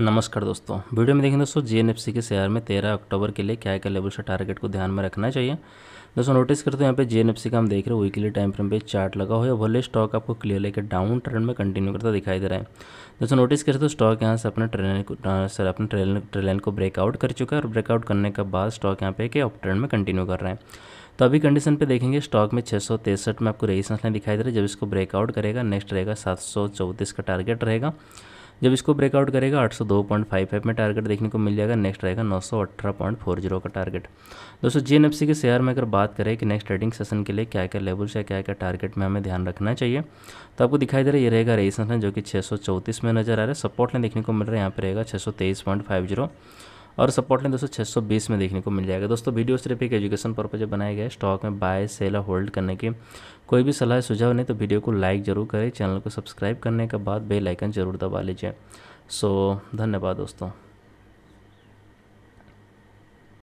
नमस्कार दोस्तों वीडियो में देखें दोस्तों जे के शेयर में तेरह अक्टूबर के लिए क्या क्या लेवल से टारगेट को ध्यान में रखना चाहिए दोस्तों नोटिस करते हैं यहाँ पे जे का हम देख रहे हैं वीकली टाइम फ्रेम पे चार्ट लगा हुआ है भले स्टॉक आपको क्लियर लेकर डाउन ट्रेंड में कंटिन्यू करता दिखाई दे रहा है दोस्तों नोटिस करते तो स्टॉक यहाँ से अपने ट्रेन को सर अपने ट्रेन ट्रेन को ब्रेकआउट कर चुका है और ब्रेकआउट करने के बाद स्टॉक यहाँ पे अप ट्रेंड में कंटिन्यू कर रहे हैं तो अभी कंडीशन पे देखेंगे स्टॉक में छः में आपको रेजिस्टेंस लाइन दिखाई दे रहा है जब इसको ब्रेकआउट करेगा नेक्स्ट रहेगा सात का टारगेट रहेगा जब इसको ब्रेकआउट करेगा 802.55 में टारगेट देखने को मिल जाएगा नेक्स्ट रहेगा 918.40 का टारगेट दोस्तों जी के शेयर में अगर बात करें कि नेक्स्ट ट्रेडिंग सेशन के लिए क्या क्या लेवल्स या क्या क्या टारगेट में हमें ध्यान रखना चाहिए तो आपको दिखाई दे रहा है ये रहेगा रेसन जो कि छः में नजर आ रहा है सपोर्ट लाइन देखने को मिल रहा है यहाँ पर रहेगा छः और सपोर्ट लें दोस्तों 620 में देखने को मिल जाएगा दोस्तों वीडियो सिर्फ एक एजुकेशन पर्पज बनाया गया स्टॉक में बाय सेल और होल्ड करने के कोई भी सलाह सुझाव नहीं तो वीडियो को लाइक जरूर करें चैनल को सब्सक्राइब करने के बाद बेलाइकन जरूर दबा लीजिए सो धन्यवाद दोस्तों